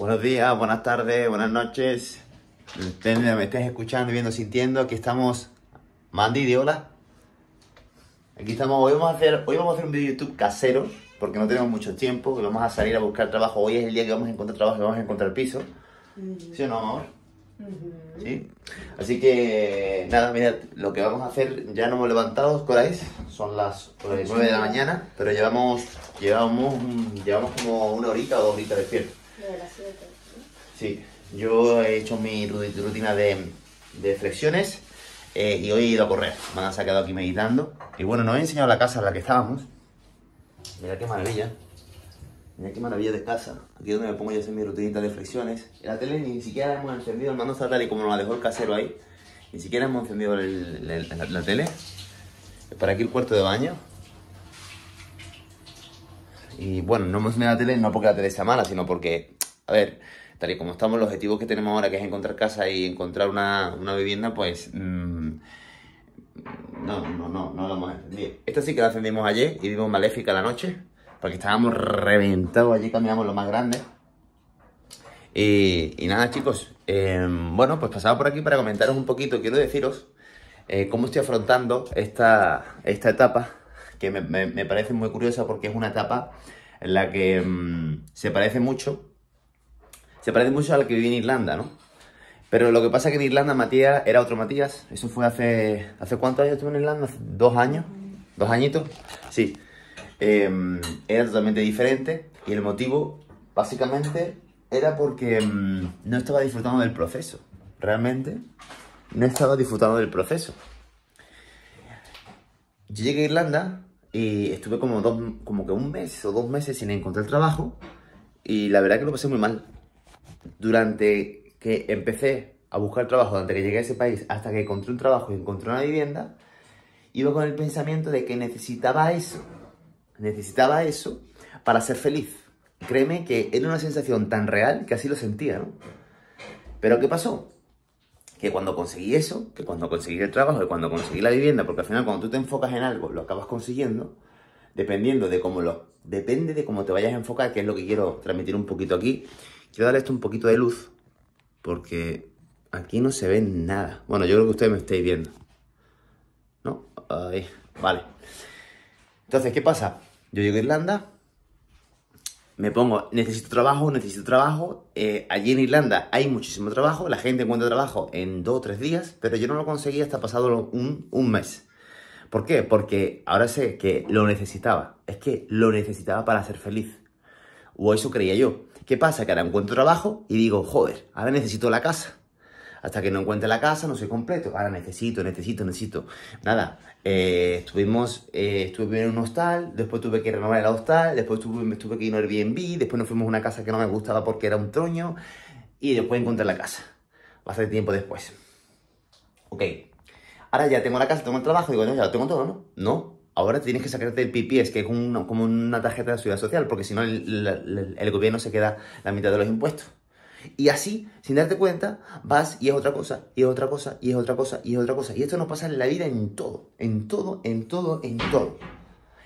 Buenos días, buenas tardes, buenas noches. me estés escuchando, viendo, sintiendo. Aquí estamos. Mandy, de hola. Aquí estamos. Hoy vamos a hacer, hoy vamos a hacer un video YouTube casero. Porque no tenemos mucho tiempo. Que vamos a salir a buscar trabajo. Hoy es el día que vamos a encontrar trabajo. Que vamos a encontrar piso. ¿Sí o no, amor? ¿Sí? Así que nada, mira, lo que vamos a hacer, ya no hemos levantado, ¿Coráis? Son las 9 eh, de la mañana, pero llevamos, llevamos, llevamos como una horita o dos horitas despiertos Sí, yo he hecho mi rutina de, flexiones eh, y hoy he ido a correr. me se ha quedado aquí meditando. Y bueno, nos he enseñado la casa en la que estábamos. Mira qué maravilla. Mira qué maravilla de casa. Aquí es donde me pongo yo a hacer mi rutinita de flexiones. La tele ni siquiera hemos encendido, el mando está tal y como nos la dejó el casero ahí. Ni siquiera hemos encendido la, tele tele. Para aquí el cuarto de baño. Y bueno, no hemos encendido la tele no porque la tele sea mala, sino porque a ver, tal y como estamos, los objetivos que tenemos ahora, que es encontrar casa y encontrar una, vivienda, pues... Mm, no, no, no, no lo hemos encendido. Esto sí que lo encendimos ayer y vimos Maléfica la noche, porque estábamos reventados allí, cambiamos lo más grande. Y, nada, chicos, eh, bueno, pues pasaba por aquí para comentaros un poquito, quiero deciros eh, cómo estoy afrontando esta, esta etapa, que me, parece muy curiosa porque es una etapa en la que mm, se parece mucho se parece mucho al que viví en Irlanda, ¿no? Pero lo que pasa es que en Irlanda Matías era otro Matías. Eso fue hace... ¿Hace cuántos años estuve en Irlanda? ¿Dos años? ¿Dos añitos? Sí. Em, era totalmente diferente y el motivo básicamente era porque em, no estaba disfrutando del proceso. Realmente no estaba disfrutando del proceso. Yo llegué a Irlanda y estuve como, como que un mes o dos meses sin encontrar trabajo y la verdad que lo pasé muy mal durante que empecé a buscar trabajo, durante que llegué a ese país, hasta que encontré un trabajo y encontré una vivienda, iba con el pensamiento de que necesitaba eso. Necesitaba eso para ser feliz. Créeme que era una sensación tan real que así lo sentía, ¿no? Pero ¿qué pasó? Que cuando conseguí eso, que cuando conseguí el trabajo, y cuando conseguí la vivienda, porque al final cuando tú te enfocas en algo, lo acabas consiguiendo, dependiendo de cómo lo... Depende de cómo te vayas a enfocar, que es lo que quiero transmitir un poquito aquí, Quiero darle esto un poquito de luz porque aquí no se ve nada. Bueno, yo creo que ustedes me estáis viendo. ¿No? Ahí. Vale. Entonces, ¿qué pasa? Yo llego a Irlanda, me pongo, necesito trabajo, necesito trabajo. Eh, allí en Irlanda hay muchísimo trabajo, la gente encuentra trabajo en dos o tres días, pero yo no lo conseguí hasta pasado un, un mes. ¿Por qué? Porque ahora sé que lo necesitaba. Es que lo necesitaba para ser feliz. O eso creía yo. ¿Qué pasa? Que ahora encuentro trabajo y digo, joder, ahora necesito la casa. Hasta que no encuentre la casa no soy completo. Ahora necesito, necesito, necesito. Nada, eh, estuvimos, eh, estuve en un hostal, después tuve que renovar el hostal, después tuve, que ir a un Airbnb, después nos fuimos a una casa que no me gustaba porque era un troño y después encontré la casa. Va a ser tiempo después. Ok, ahora ya tengo la casa, tengo el trabajo, digo, no, ya lo tengo todo, ¿no? No, ahora tienes que sacarte el PPS, que es como una tarjeta de seguridad social, porque si no el, gobierno se queda la mitad de los impuestos. Y así, sin darte cuenta, vas y es otra cosa, y es otra cosa, y es otra cosa, y es otra cosa. Y esto nos pasa en la vida en todo, en todo, en todo, en todo.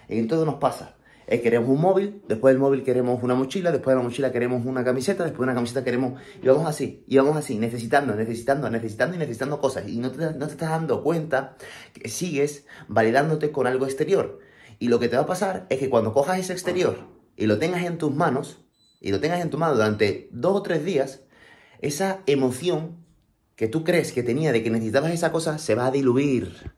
En todo nos pasa. Eh, queremos un móvil, después del móvil queremos una mochila, después de la mochila queremos una camiseta, después de una camiseta queremos... Y vamos así, y vamos así, necesitando, necesitando, necesitando y necesitando cosas. Y no te, no te estás dando cuenta que sigues validándote con algo exterior. Y lo que te va a pasar es que cuando cojas ese exterior y lo tengas en tus manos, y lo tengas en tu mano durante dos o tres días, esa emoción que tú crees que tenía de que necesitabas esa cosa se va a diluir.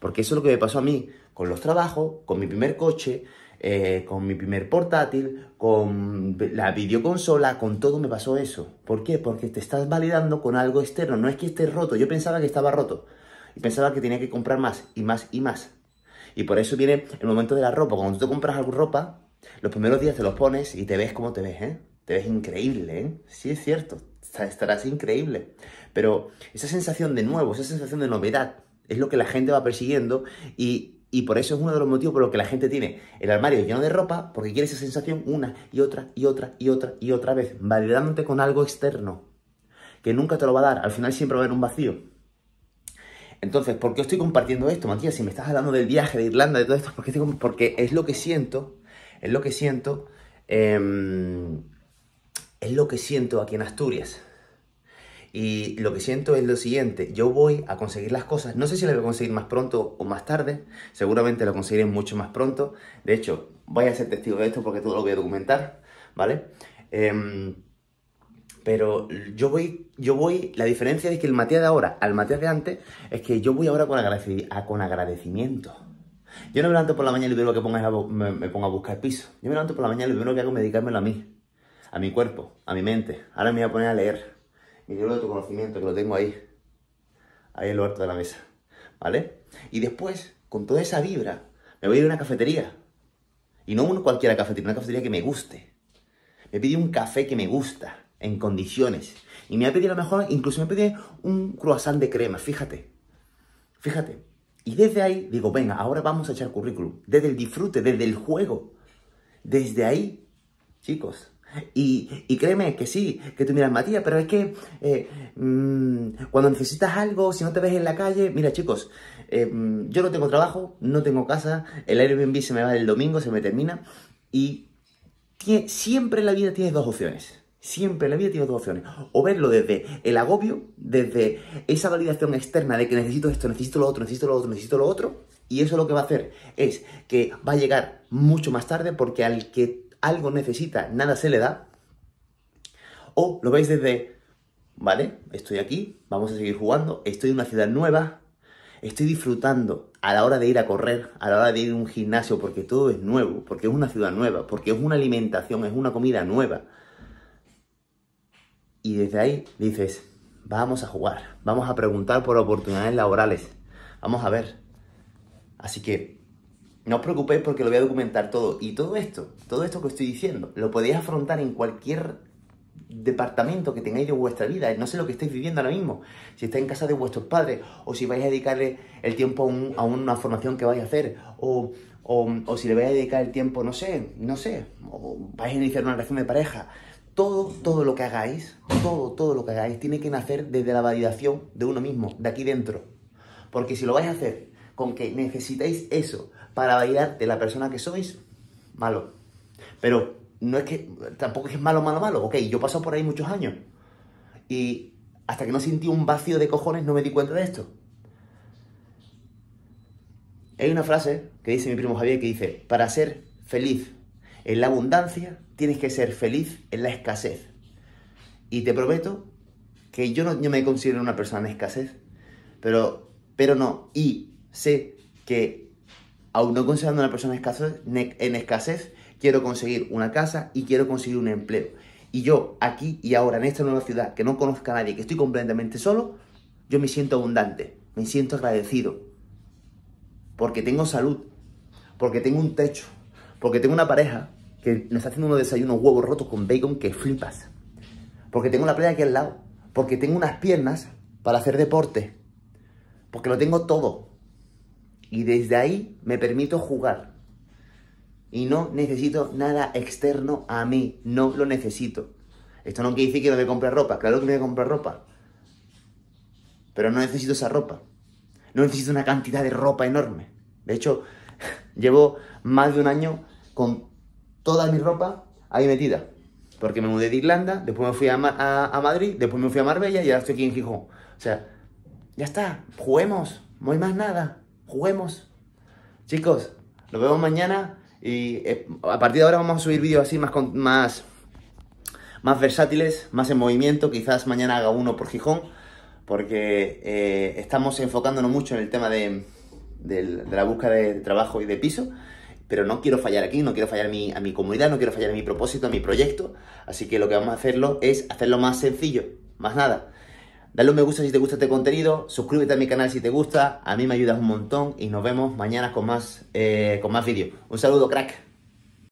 Porque eso es lo que me pasó a mí con los trabajos, con mi primer coche, eh, con mi primer portátil, con la videoconsola, con todo me pasó eso. ¿Por qué? Porque te estás validando con algo externo. No es que esté roto, yo pensaba que estaba roto. Y pensaba que tenía que comprar más y más y más. Y por eso viene el momento de la ropa. Cuando tú te compras alguna ropa, los primeros días te los pones y te ves como te ves, ¿eh? Te ves increíble, ¿eh? Sí, es cierto. Estarás increíble. Pero esa sensación de nuevo, esa sensación de novedad, es lo que la gente va persiguiendo y y por eso es uno de los motivos por los que la gente tiene el armario lleno de ropa, porque quiere esa sensación una y otra y otra y otra y otra vez, validándote con algo externo, que nunca te lo va a dar, al final siempre va a haber un vacío. Entonces, ¿por qué estoy compartiendo esto, Matías? Si me estás hablando del viaje, de Irlanda, de todo esto, porque es lo que siento, es lo que siento, em, es lo que siento aquí en Asturias. Y lo que siento es lo siguiente, yo voy a conseguir las cosas, no sé si las voy a conseguir más pronto o más tarde, seguramente las conseguiré mucho más pronto, de hecho, voy a ser testigo de esto porque todo lo voy a documentar, ¿vale? Em, pero yo voy, yo voy, la diferencia es que el Matías de ahora al Matías de antes es que yo voy ahora con, ah, agradecimiento. Yo no me levanto por la mañana y lo primero que pongo me, pongo a buscar piso. Yo me levanto por la mañana y lo primero que hago es dedicármelo a mí, a mi cuerpo, a mi mente. Ahora me voy a poner a leer mi lo de conocimiento, que lo tengo ahí, ahí en lo alto de la mesa, ¿vale? Y después, con toda esa vibra, me voy a ir a una cafetería. Y no una cualquiera cafetería, una cafetería que me guste. Me pide un café que me gusta, en condiciones. Y me ha pedido mejor, incluso me pide un croissant de crema, fíjate. Fíjate. Y desde ahí digo, venga, ahora vamos a echar currículum. Desde el disfrute, desde el juego. Desde ahí, chicos, y, créeme que sí, que tú miras, Matías, pero es que eh, mm, cuando necesitas algo, si no te ves en la calle, mira chicos, eh, mm, yo no tengo trabajo, no tengo casa, el Airbnb se me va el domingo, se me termina, y siempre en la vida tienes dos opciones. Siempre en la vida tienes dos opciones. O verlo desde el agobio, desde esa validación externa de que necesito esto, necesito lo otro, necesito lo otro, necesito lo otro. Y eso lo que va a hacer es que va a llegar mucho más tarde porque al que algo necesita, nada se le da, o lo veis desde, vale, estoy aquí, vamos a seguir jugando, estoy en una ciudad nueva, estoy disfrutando a la hora de ir a correr, a la hora de ir a un gimnasio, porque todo es nuevo, porque es una ciudad nueva, porque es una alimentación, es una comida nueva. Y desde ahí dices, vamos a jugar, vamos a preguntar por oportunidades laborales, vamos a ver. Así que no os preocupéis porque lo voy a documentar todo. Y todo esto, todo esto que os estoy diciendo, lo podéis afrontar en cualquier departamento que tengáis de vuestra vida, no sé lo que estáis viviendo ahora mismo, si estáis en casa de vuestros padres, o si vais a dedicarle el tiempo a, una formación que vais a hacer, o, o, si le vais a dedicar el tiempo, no sé, no sé, o vais a iniciar una relación de pareja. Todo, todo lo que hagáis, todo, todo lo que hagáis, tiene que nacer desde la validación de uno mismo, de aquí dentro. Porque si lo vais a hacer con que necesitáis eso para bailar de la persona que sois, malo. Pero no es que, tampoco es malo, malo, malo. Ok, yo paso por ahí muchos años. Y hasta que no sentí un vacío de cojones no me di cuenta de esto. Hay una frase que dice mi primo Javier que dice, para ser feliz en la abundancia, tienes que ser feliz en la escasez. Y te prometo que yo no me considero una persona en escasez, pero, pero no. Y sé que aún no considerando una persona en escasez, quiero conseguir una casa y quiero conseguir un empleo. Y yo aquí y ahora en esta nueva ciudad que no conozca a nadie, que estoy completamente solo, yo me siento abundante, me siento agradecido. Porque tengo salud, porque tengo un techo, porque tengo una pareja que me está haciendo unos desayunos huevos rotos con bacon que flipas. Porque tengo la playa aquí al lado, porque tengo unas piernas para hacer deporte, porque lo tengo todo. Y desde ahí me permito jugar. Y no necesito nada externo a mí. No lo necesito. Esto no quiere decir que no me compre ropa. Claro que me voy comprar ropa. Pero no necesito esa ropa. No necesito una cantidad de ropa enorme. De hecho, llevo más de un año con toda mi ropa ahí metida. Porque me mudé de Irlanda, después me fui a, a Madrid, después me fui a Marbella y ahora estoy aquí en Gijón. O sea, ya está, juguemos, no hay más nada juguemos. Chicos, nos vemos mañana y eh, a partir de ahora vamos a subir vídeos así más, con, más, más versátiles, más en movimiento. Quizás mañana haga uno por Gijón, porque eh, estamos enfocándonos mucho en el tema de, la búsqueda de trabajo y de piso pero no quiero fallar aquí, no quiero fallar a mi, a mi comunidad, no quiero fallar a mi propósito, a mi proyecto. Así que lo que vamos a hacerlo es hacerlo más sencillo, más nada. Dale un me gusta si te gusta este contenido, suscríbete a mi canal si te gusta, a mí me ayudas un montón y nos vemos mañana con más, eh, más vídeos. Un saludo, crack.